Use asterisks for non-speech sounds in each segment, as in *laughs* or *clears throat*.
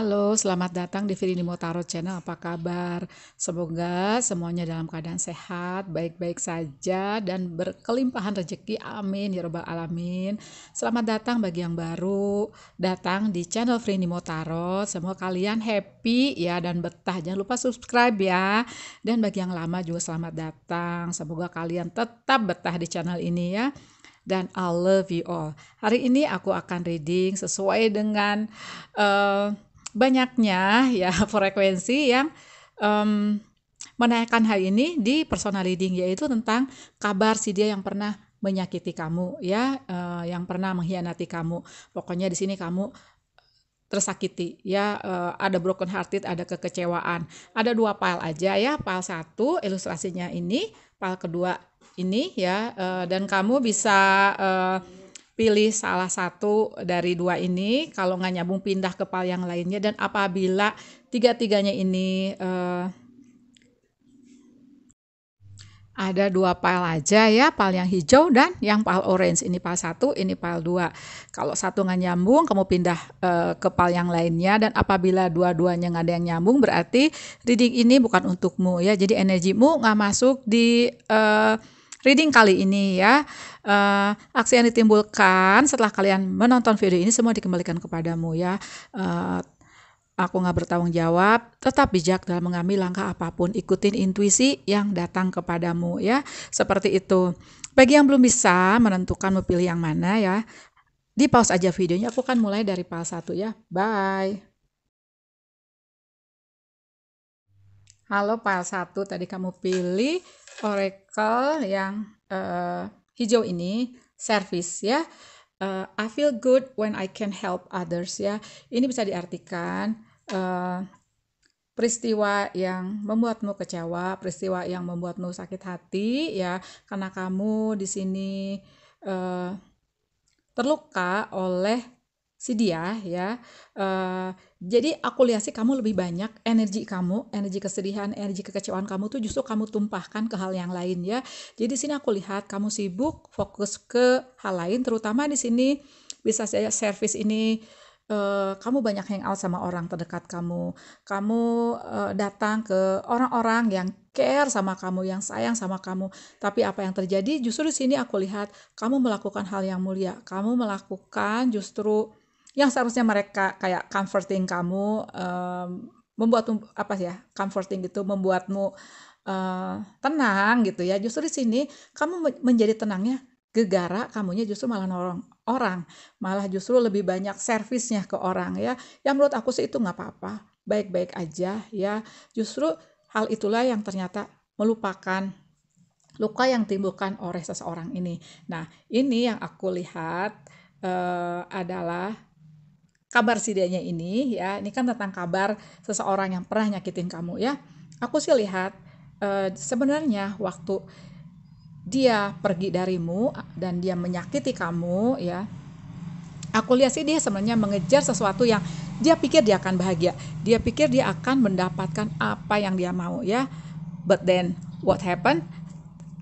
Halo, selamat datang di Firini Motaro Channel. Apa kabar? Semoga semuanya dalam keadaan sehat, baik-baik saja, dan berkelimpahan rezeki. Amin. Ya robbal Alamin. Selamat datang bagi yang baru datang di channel Firini Motaro. semoga kalian happy ya dan betah. Jangan lupa subscribe ya. Dan bagi yang lama juga selamat datang. Semoga kalian tetap betah di channel ini ya dan I love you all. Hari ini aku akan reading sesuai dengan uh, banyaknya ya *laughs* frekuensi yang um, menanyakan hal ini di personal leading yaitu tentang kabar si dia yang pernah menyakiti kamu ya uh, yang pernah mengkhianati kamu pokoknya di sini kamu eh, tersakiti ya uh, ada broken hearted ada kekecewaan ada dua file aja ya file satu ilustrasinya ini file kedua ini ya uh, dan kamu bisa uh, pilih salah satu dari dua ini. Kalau nggak nyambung pindah ke pal yang lainnya dan apabila tiga-tiganya ini uh, ada dua pal aja ya, pal yang hijau dan yang pal orange. Ini pal satu, ini pal dua. Kalau satu nggak nyambung, kamu pindah eh, ke pal yang lainnya dan apabila dua-duanya nggak ada yang nyambung, berarti reading ini bukan untukmu ya. Jadi energimu nggak masuk di eh, reading kali ini ya. Uh, aksi yang ditimbulkan setelah kalian menonton video ini semua dikembalikan kepadamu ya. Uh, aku nggak bertanggung jawab, tetap bijak dalam mengambil langkah apapun, ikutin intuisi yang datang kepadamu ya. Seperti itu. Bagi yang belum bisa menentukan mau pilih yang mana ya, di pause aja videonya, aku kan mulai dari pas satu ya. Bye. Halo file 1 tadi kamu pilih Oracle yang uh, hijau ini service ya. Uh, I feel good when I can help others ya. Ini bisa diartikan uh, peristiwa yang membuatmu kecewa, peristiwa yang membuatmu sakit hati ya karena kamu di sini uh, terluka oleh si dia ya. Uh, jadi aku lihat sih kamu lebih banyak energi kamu, energi kesedihan, energi kekecewaan kamu tuh justru kamu tumpahkan ke hal yang lain ya. Jadi sini aku lihat kamu sibuk fokus ke hal lain, terutama di sini bisa saya service ini uh, kamu banyak hangout sama orang terdekat kamu. Kamu uh, datang ke orang-orang yang care sama kamu, yang sayang sama kamu. Tapi apa yang terjadi? Justru di sini aku lihat kamu melakukan hal yang mulia. Kamu melakukan justru yang seharusnya mereka kayak comforting kamu um, membuatmu apa sih ya comforting gitu membuatmu uh, tenang gitu ya justru di sini kamu menjadi tenangnya gegara kamunya justru malah nolong orang malah justru lebih banyak servisnya ke orang ya yang menurut aku sih itu nggak apa-apa baik-baik aja ya justru hal itulah yang ternyata melupakan luka yang timbulkan oleh seseorang ini nah ini yang aku lihat uh, adalah kabar dia ini ya, ini kan tentang kabar seseorang yang pernah nyakitin kamu ya. Aku sih lihat e, sebenarnya waktu dia pergi darimu dan dia menyakiti kamu ya. Aku lihat sih dia sebenarnya mengejar sesuatu yang dia pikir dia akan bahagia. Dia pikir dia akan mendapatkan apa yang dia mau ya. But then what happened?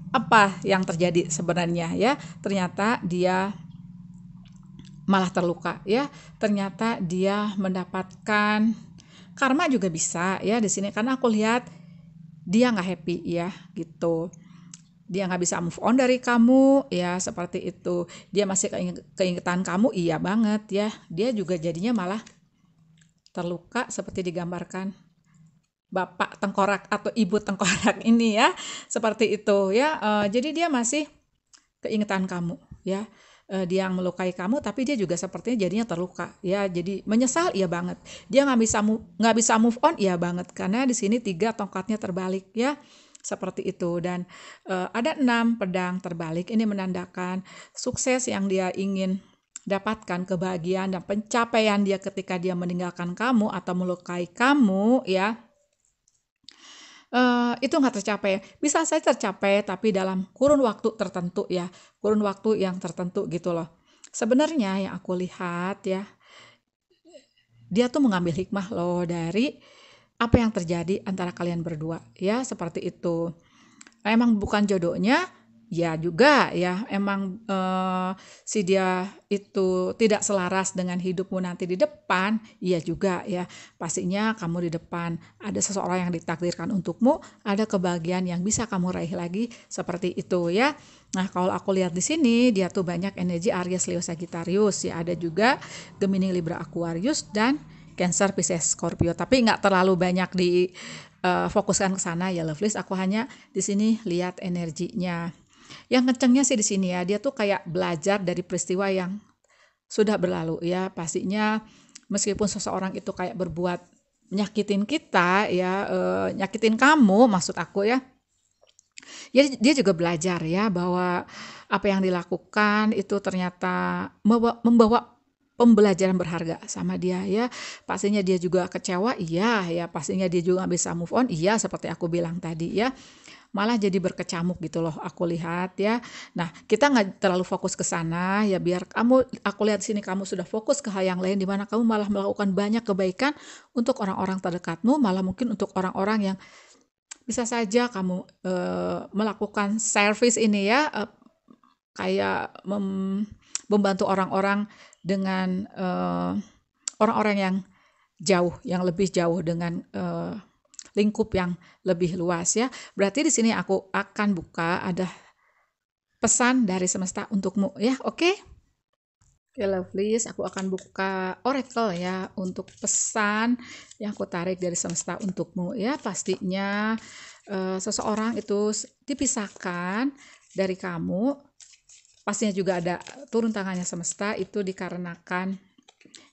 Apa yang terjadi sebenarnya ya? Ternyata dia malah terluka ya ternyata dia mendapatkan karma juga bisa ya di sini karena aku lihat dia nggak happy ya gitu dia nggak bisa move on dari kamu ya seperti itu dia masih keingetan kamu iya banget ya dia juga jadinya malah terluka seperti digambarkan bapak tengkorak atau ibu tengkorak *laughs* ini ya seperti itu ya uh, jadi dia masih keingetan kamu ya uh, dia yang melukai kamu tapi dia juga sepertinya jadinya terluka ya jadi menyesal ya banget dia nggak bisa nggak bisa move on ya banget karena di sini tiga tongkatnya terbalik ya seperti itu dan uh, ada enam pedang terbalik ini menandakan sukses yang dia ingin dapatkan kebahagiaan dan pencapaian dia ketika dia meninggalkan kamu atau melukai kamu ya uh, itu nggak tercapai. Bisa saya tercapai tapi dalam kurun waktu tertentu ya, kurun waktu yang tertentu gitu loh. Sebenarnya yang aku lihat ya, dia tuh mengambil hikmah loh dari apa yang terjadi antara kalian berdua ya seperti itu. emang bukan jodohnya, ya juga ya emang eh, si dia itu tidak selaras dengan hidupmu nanti di depan ya juga ya pastinya kamu di depan ada seseorang yang ditakdirkan untukmu ada kebahagiaan yang bisa kamu raih lagi seperti itu ya nah kalau aku lihat di sini dia tuh banyak energi Aries Leo Sagittarius ya ada juga Gemini Libra Aquarius dan Cancer Pisces Scorpio tapi nggak terlalu banyak di uh, fokuskan ke sana ya lovelies aku hanya di sini lihat energinya yang kencengnya sih di sini ya dia tuh kayak belajar dari peristiwa yang sudah berlalu ya pastinya meskipun seseorang itu kayak berbuat nyakitin kita ya e, nyakitin kamu maksud aku ya ya dia juga belajar ya bahwa apa yang dilakukan itu ternyata membawa, membawa pembelajaran berharga sama dia ya pastinya dia juga kecewa iya ya pastinya dia juga bisa move on iya seperti aku bilang tadi ya malah jadi berkecamuk gitu loh aku lihat ya nah kita nggak terlalu fokus ke sana ya biar kamu aku lihat sini kamu sudah fokus ke hal yang lain dimana kamu malah melakukan banyak kebaikan untuk orang-orang terdekatmu malah mungkin untuk orang-orang yang bisa saja kamu e, melakukan service ini ya e, kayak mem, membantu orang-orang dengan orang eh, orang-orang yang jauh yang lebih jauh dengan e, lingkup yang lebih luas ya. Berarti di sini aku akan buka ada pesan dari semesta untukmu ya. Oke. Okay? Oke, okay, lovelies, aku akan buka oracle ya untuk pesan yang aku tarik dari semesta untukmu ya. Pastinya uh, seseorang itu dipisahkan dari kamu. Pastinya juga ada turun tangannya semesta itu dikarenakan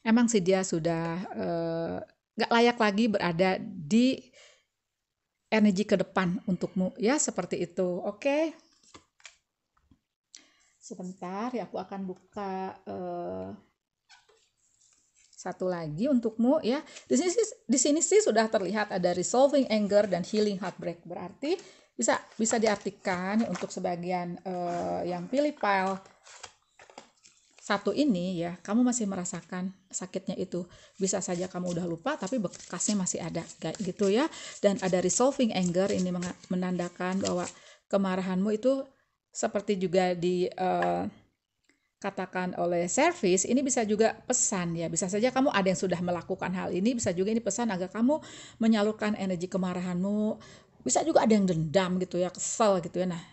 emang si dia sudah uh, nggak layak lagi berada di energi ke depan untukmu ya seperti itu oke okay? sebentar ya aku akan buka uh, satu lagi untukmu ya di sini di sini sih sudah terlihat ada resolving anger dan healing heartbreak berarti bisa bisa diartikan untuk sebagian uh, yang pilih file satu ini ya kamu masih merasakan sakitnya itu bisa saja kamu udah lupa tapi bekasnya masih ada kayak gitu ya dan ada resolving anger ini menandakan bahwa kemarahanmu itu seperti juga di uh, katakan oleh service ini bisa juga pesan ya bisa saja kamu ada yang sudah melakukan hal ini bisa juga ini pesan agar kamu menyalurkan energi kemarahanmu bisa juga ada yang dendam gitu ya kesel gitu ya nah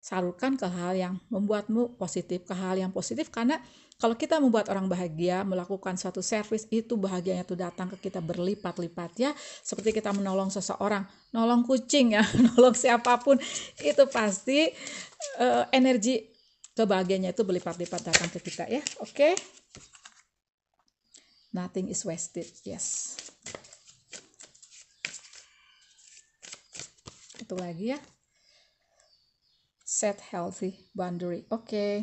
salurkan ke hal yang membuatmu positif, ke hal yang positif karena kalau kita membuat orang bahagia, melakukan suatu service itu bahagianya itu datang ke kita berlipat-lipat ya. Seperti kita menolong seseorang, nolong kucing ya, *laughs* nolong siapapun itu pasti uh, energi kebahagiaannya itu berlipat-lipat datang ke kita ya. Oke. Okay? Nothing is wasted. Yes. Itu lagi ya set healthy boundary. Oke. Okay.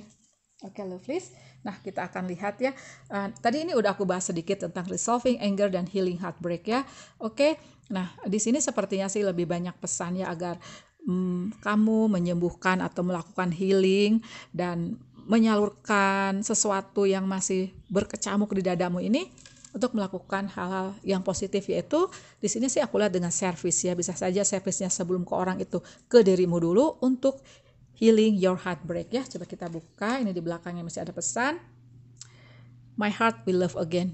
Oke, okay, Lovelies. Nah, kita akan lihat ya. Uh, tadi ini udah aku bahas sedikit tentang resolving anger dan healing heartbreak ya. Oke. Okay. Nah, di sini sepertinya sih lebih banyak pesan ya agar hmm, kamu menyembuhkan atau melakukan healing dan menyalurkan sesuatu yang masih berkecamuk di dadamu ini untuk melakukan hal-hal yang positif yaitu di sini sih aku lihat dengan service ya bisa saja servisnya sebelum ke orang itu ke dirimu dulu untuk Healing Your Heartbreak ya. Coba kita buka, ini di belakangnya masih ada pesan. My heart will love again.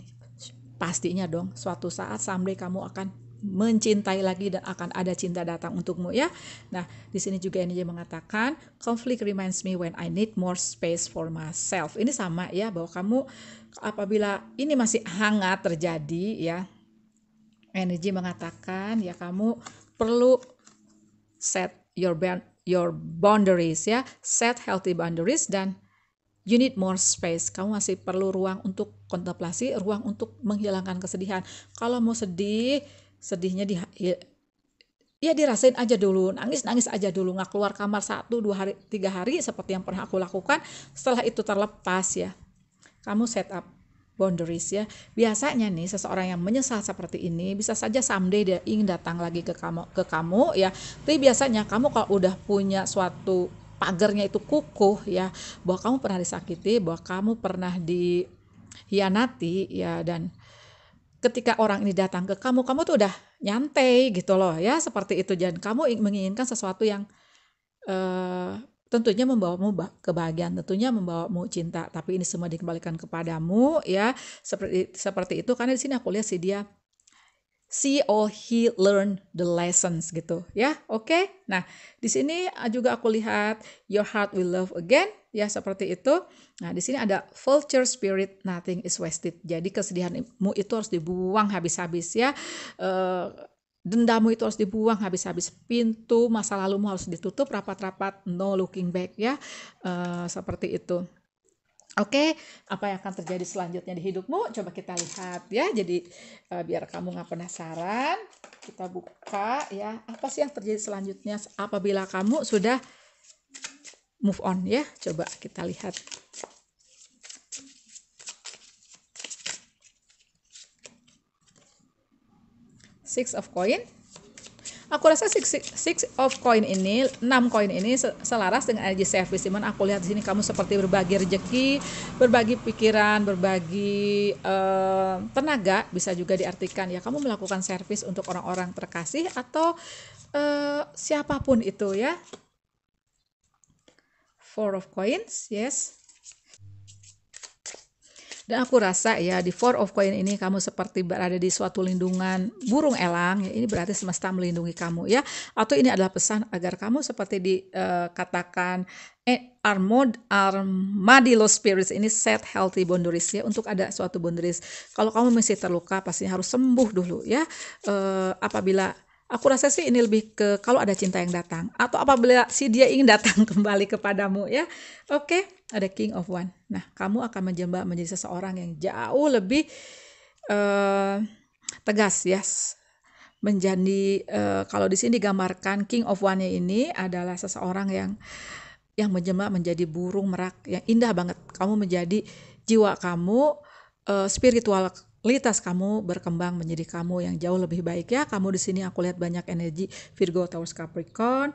Pastinya dong, suatu saat sampai kamu akan mencintai lagi dan akan ada cinta datang untukmu ya. Nah, di sini juga energi mengatakan conflict reminds me when I need more space for myself. Ini sama ya bahwa kamu apabila ini masih hangat terjadi ya. Energi mengatakan ya kamu perlu set your your boundaries ya, set healthy boundaries dan you need more space. Kamu masih perlu ruang untuk kontemplasi, ruang untuk menghilangkan kesedihan. Kalau mau sedih, sedihnya di ya, ya dirasain aja dulu, nangis-nangis aja dulu, nggak keluar kamar satu, dua hari, tiga hari seperti yang pernah aku lakukan. Setelah itu terlepas ya, kamu set up boundaries ya. Biasanya nih seseorang yang menyesal seperti ini bisa saja someday dia ingin datang lagi ke kamu ke kamu ya. Tapi biasanya kamu kalau udah punya suatu pagernya itu kukuh ya, bahwa kamu pernah disakiti, bahwa kamu pernah dihianati ya dan ketika orang ini datang ke kamu, kamu tuh udah nyantai gitu loh ya seperti itu dan kamu menginginkan sesuatu yang uh, tentunya membawamu kebahagiaan, tentunya membawamu cinta. Tapi ini semua dikembalikan kepadamu ya. Seperti seperti itu karena di sini aku lihat si dia see or he learn the lessons gitu ya. Oke. Okay? Nah, di sini ah, juga aku lihat your heart will love again ya seperti itu. Nah, di sini ada vulture spirit nothing is wasted. Jadi kesedihanmu itu harus dibuang habis-habis ya. Uh, Dendamu itu harus dibuang habis-habis. Pintu masa lalumu harus ditutup rapat-rapat. No looking back ya. Uh, seperti itu. Oke, okay, apa yang akan terjadi selanjutnya di hidupmu? Coba kita lihat ya. Jadi uh, biar kamu nggak penasaran, kita buka ya. Apa sih yang terjadi selanjutnya apabila kamu sudah move on ya? Coba kita lihat. six of coin aku rasa six, six, of coin ini 6 koin ini selaras dengan energi service cuman aku lihat di sini kamu seperti berbagi rejeki berbagi pikiran berbagi uh, tenaga bisa juga diartikan ya kamu melakukan service untuk orang-orang terkasih atau uh, siapapun itu ya four of coins yes dan aku rasa ya di Four of Coin ini kamu seperti berada di suatu lindungan burung elang. Ya, ini berarti semesta melindungi kamu ya. Atau ini adalah pesan agar kamu seperti dikatakan eh, uh, eh, Armod Armadillo Spirits ini set healthy boundaries ya untuk ada suatu boundaries. Kalau kamu masih terluka pasti harus sembuh dulu ya. Uh, apabila Aku rasa sih ini lebih ke kalau ada cinta yang datang atau apabila si dia ingin datang *laughs* kembali kepadamu ya. Oke, okay, ada King of One. Nah, kamu akan menjemba menjadi seseorang yang jauh lebih uh, tegas, yes. Menjadi uh, kalau di sini digambarkan King of One-nya ini adalah seseorang yang yang menjemba menjadi burung merak yang indah banget. Kamu menjadi jiwa kamu, uh, spiritual litas kamu berkembang menjadi kamu yang jauh lebih baik ya. Kamu di sini aku lihat banyak energi Virgo Taurus Capricorn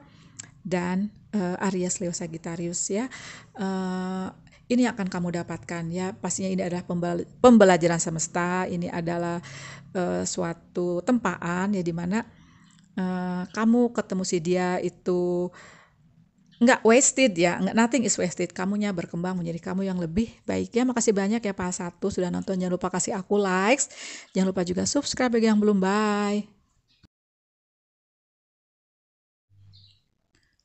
dan uh, Aries Leo Sagittarius ya. Uh, ini akan kamu dapatkan ya. Pastinya ini adalah pembelajaran semesta. Ini adalah uh, suatu tempaan ya dimana uh, kamu ketemu si dia itu uh, nggak wasted ya, nggak nothing is wasted. Kamunya berkembang menjadi kamu yang lebih baik ya. Makasih banyak ya Pak Satu sudah nonton. Jangan lupa kasih aku likes. Jangan lupa juga subscribe bagi yang belum. Bye.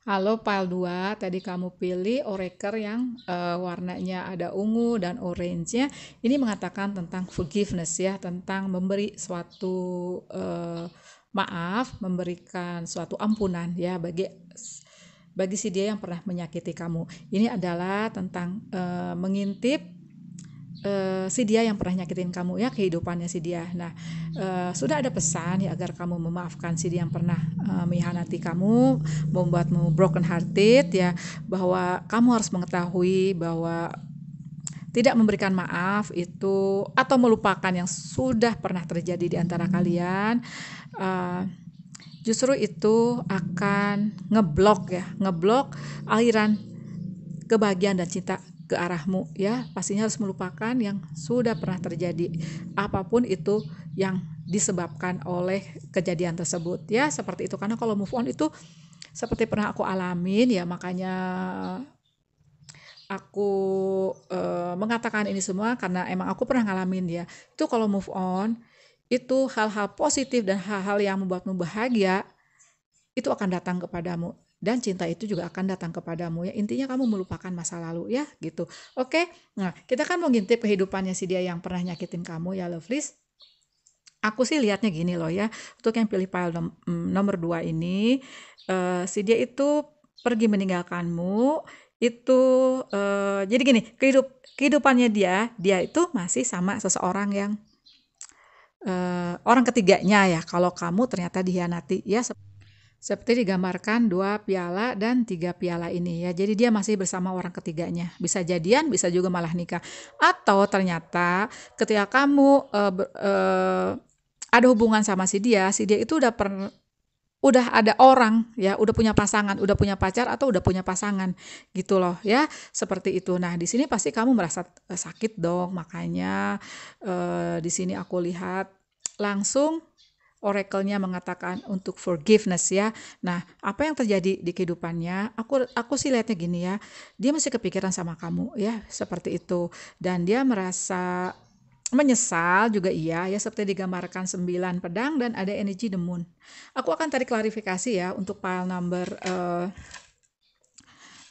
Halo file 2, tadi kamu pilih oreker yang uh, warnanya ada ungu dan orange -nya. Ini mengatakan tentang forgiveness ya, tentang memberi suatu uh, maaf, memberikan suatu ampunan ya bagi bagi si dia yang pernah menyakiti kamu. Ini adalah tentang e, mengintip e, si dia yang pernah nyakitin kamu ya kehidupannya si dia. Nah, e, sudah ada pesan ya agar kamu memaafkan si dia yang pernah e, mengkhianati kamu, membuatmu broken hearted ya bahwa kamu harus mengetahui bahwa tidak memberikan maaf itu atau melupakan yang sudah pernah terjadi di antara kalian. Uh, justru itu akan ngeblok ya, ngeblok aliran kebahagiaan dan cinta ke arahmu ya. Pastinya harus melupakan yang sudah pernah terjadi apapun itu yang disebabkan oleh kejadian tersebut ya, seperti itu. Karena kalau move on itu seperti pernah aku alamin ya, makanya aku e, mengatakan ini semua karena emang aku pernah ngalamin ya. Itu kalau move on itu hal-hal positif dan hal-hal yang membuatmu bahagia itu akan datang kepadamu dan cinta itu juga akan datang kepadamu ya intinya kamu melupakan masa lalu ya gitu oke nah kita kan mau ngintip kehidupannya si dia yang pernah nyakitin kamu ya lovelies aku sih liatnya gini loh ya untuk yang pilih file mm, nomor dua ini uh, si dia itu pergi meninggalkanmu itu uh, jadi gini kehidup kehidupannya dia dia itu masih sama seseorang yang eh, orang ketiganya ya kalau kamu ternyata dihianati ya seperti digambarkan dua piala dan tiga piala ini ya. Jadi dia masih bersama orang ketiganya. Bisa jadian, bisa juga malah nikah. Atau ternyata ketika kamu uh, uh, ada hubungan sama si dia, si dia itu udah per, udah ada orang ya, udah punya pasangan, udah punya pacar atau udah punya pasangan gitu loh ya, seperti itu. Nah, di sini pasti kamu merasa eh, sakit dong, makanya eh, di sini aku lihat langsung oracle-nya mengatakan untuk forgiveness ya. Nah, apa yang terjadi di kehidupannya? Aku aku sih lihatnya gini ya. Dia masih kepikiran sama kamu ya, seperti itu. Dan dia merasa Menyesal juga iya, ya seperti digambarkan sembilan pedang dan ada energi demun Aku akan tarik klarifikasi ya untuk file number uh,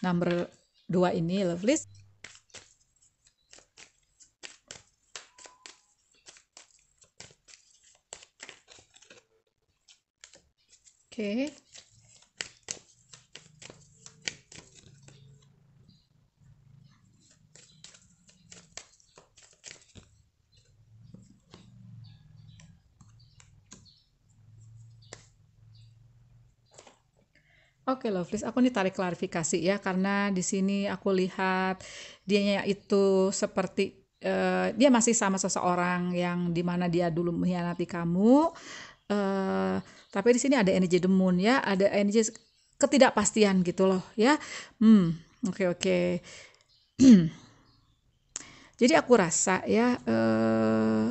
number 2 ini love list. Oke. Okay. Oke, Lovelies, aku nih tarik klarifikasi ya karena di sini aku lihat dianya itu seperti uh, dia masih sama seseorang yang dimana dia dulu mengkhianati kamu. Uh, tapi di sini ada energi demun ya, ada energi ketidakpastian gitu loh ya. Hmm, oke okay, oke. Okay. *clears throat* Jadi aku rasa ya uh,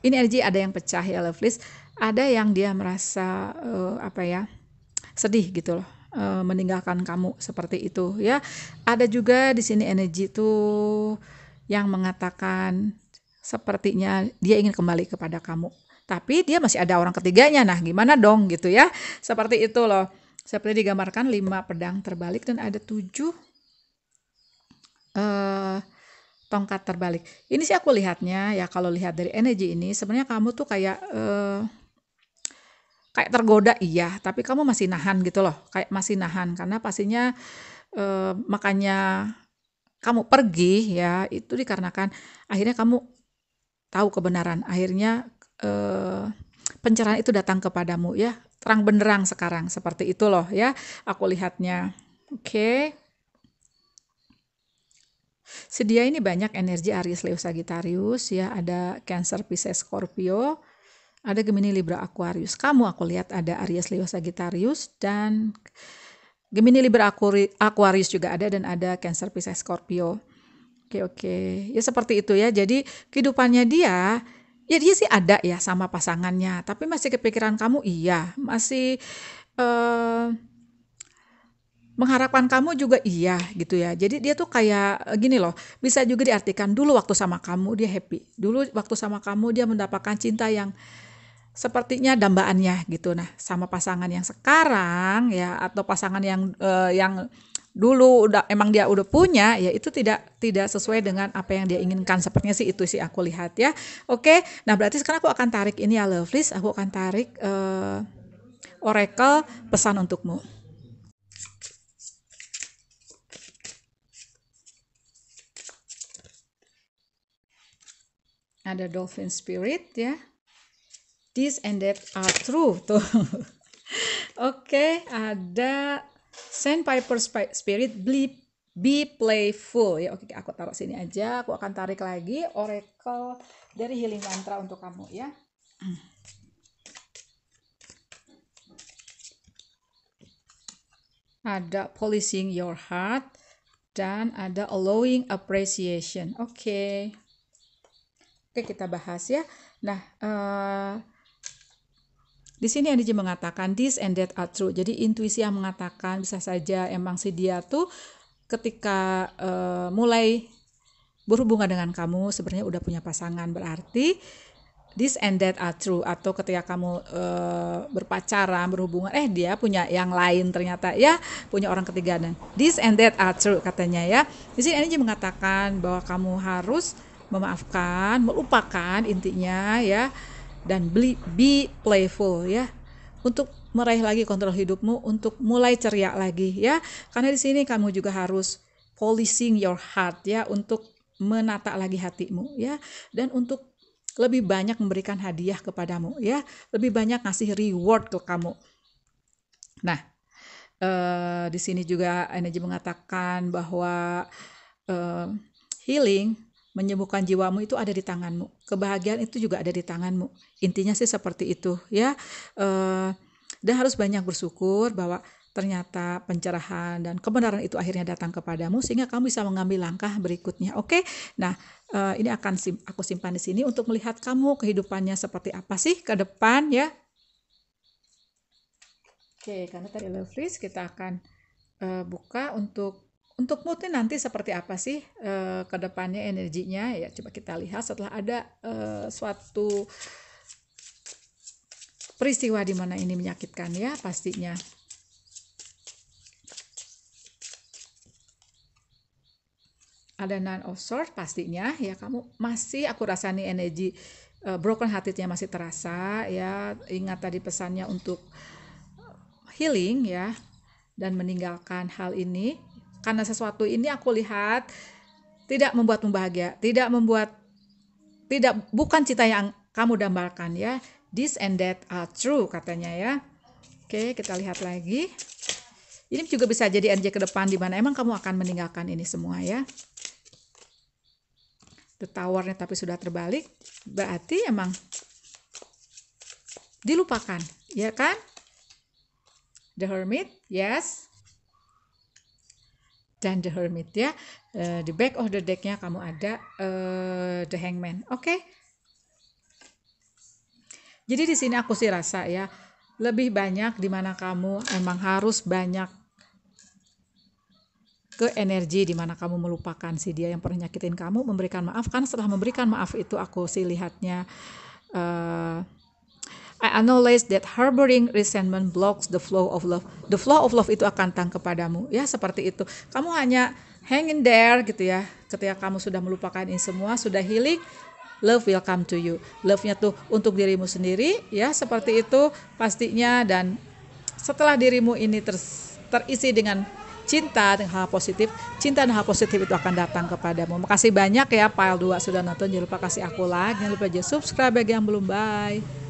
ini energi ada yang pecah ya, Lovelies, Ada yang dia merasa uh, apa ya? sedih gitu loh e, meninggalkan kamu seperti itu ya. Ada juga di sini energi tuh yang mengatakan sepertinya dia ingin kembali kepada kamu. Tapi dia masih ada orang ketiganya. Nah, gimana dong gitu ya? Seperti itu loh. Seperti digambarkan lima pedang terbalik dan ada tujuh eh, tongkat terbalik. Ini sih aku lihatnya ya kalau lihat dari energi ini sebenarnya kamu tuh kayak eh, kayak tergoda iya, tapi kamu masih nahan gitu loh, kayak masih nahan karena pastinya eh, makanya kamu pergi ya itu dikarenakan akhirnya kamu tahu kebenaran, akhirnya eh, pencerahan itu datang kepadamu ya terang benderang sekarang seperti itu loh ya aku lihatnya, oke. Okay. Sedia ini banyak energi Aries Leo Sagittarius ya ada Cancer Pisces Scorpio ada Gemini, Libra, Aquarius. Kamu aku lihat ada Aries, Leo, Sagittarius dan Gemini, Libra, Aquarius juga ada dan ada Cancer, Pisces, Scorpio. Oke, oke. Ya seperti itu ya. Jadi kehidupannya dia ya dia sih ada ya sama pasangannya, tapi masih kepikiran kamu iya, masih eh, mengharapkan kamu juga iya gitu ya. Jadi dia tuh kayak eh, gini loh, bisa juga diartikan dulu waktu sama kamu dia happy. Dulu waktu sama kamu dia mendapatkan cinta yang sepertinya dambaannya gitu nah sama pasangan yang sekarang ya atau pasangan yang uh, yang dulu udah emang dia udah punya ya itu tidak tidak sesuai dengan apa yang dia inginkan sepertinya sih itu sih aku lihat ya oke nah berarti sekarang aku akan tarik ini ya Lovelist aku akan tarik uh, Oracle pesan untukmu ada Dolphin Spirit ya this and that are true tuh *laughs* oke okay, ada sandpiper spirit be, be playful ya oke okay, aku taruh sini aja aku akan tarik lagi oracle dari healing mantra untuk kamu ya ada policing your heart dan ada allowing appreciation oke okay. oke okay, kita bahas ya nah uh, di sini Energy mengatakan this and that are true. Jadi intuisi yang mengatakan bisa saja emang si dia tuh ketika uh, mulai berhubungan dengan kamu sebenarnya udah punya pasangan berarti this and that are true atau ketika kamu uh, berpacaran berhubungan eh dia punya yang lain ternyata ya punya orang ketiga dan this and that are true katanya ya di sini energi mengatakan bahwa kamu harus memaafkan melupakan intinya ya dan be, playful ya untuk meraih lagi kontrol hidupmu untuk mulai ceria lagi ya karena di sini kamu juga harus polishing your heart ya untuk menata lagi hatimu ya dan untuk lebih banyak memberikan hadiah kepadamu ya lebih banyak ngasih reward ke kamu nah eh, di sini juga energi mengatakan bahwa eh, healing menyembuhkan jiwamu itu ada di tanganmu. Kebahagiaan itu juga ada di tanganmu. Intinya sih seperti itu ya. Eh, dan harus banyak bersyukur bahwa ternyata pencerahan dan kebenaran itu akhirnya datang kepadamu sehingga kamu bisa mengambil langkah berikutnya. Oke. Nah, eh, ini akan aku simpan di sini untuk melihat kamu kehidupannya seperti apa sih ke depan ya. Oke, karena tadi love kita akan eh, buka untuk untuk moodnya nanti seperti apa sih uh, ke depannya energinya ya coba kita lihat setelah ada uh, suatu peristiwa di mana ini menyakitkan ya pastinya. Ada nine of swords pastinya ya kamu masih aku rasani energi uh, broken heartednya masih terasa ya ingat tadi pesannya untuk healing ya dan meninggalkan hal ini karena sesuatu ini aku lihat tidak membuatmu bahagia, tidak membuat tidak bukan cita yang kamu dambakan ya. This and that are true katanya ya. Oke, kita lihat lagi. Ini juga bisa jadi energi ke depan di mana emang kamu akan meninggalkan ini semua ya. The towernya tapi sudah terbalik, berarti emang dilupakan, ya kan? The Hermit, yes dan The Hermit ya. Uh, eh, di back of the decknya kamu ada uh, The Hangman. Oke. Okay? Jadi di sini aku sih rasa ya lebih banyak dimana kamu emang harus banyak ke energi dimana kamu melupakan si dia yang pernah nyakitin kamu, memberikan maaf kan setelah memberikan maaf itu aku sih lihatnya uh, I acknowledge that harboring resentment blocks the flow of love. The flow of love itu akan datang kepadamu. Ya, seperti itu. Kamu hanya hang in there gitu ya. Ketika kamu sudah melupakan ini semua, sudah healing, love will come to you. Love-nya tuh untuk dirimu sendiri ya, seperti itu pastinya dan setelah dirimu ini ter, terisi dengan cinta dan hal positif, cinta dan hal positif itu akan datang kepadamu. Makasih banyak ya Pile 2 sudah nonton, jangan lupa kasih aku like, jangan lupa aja subscribe bagi yang belum, bye.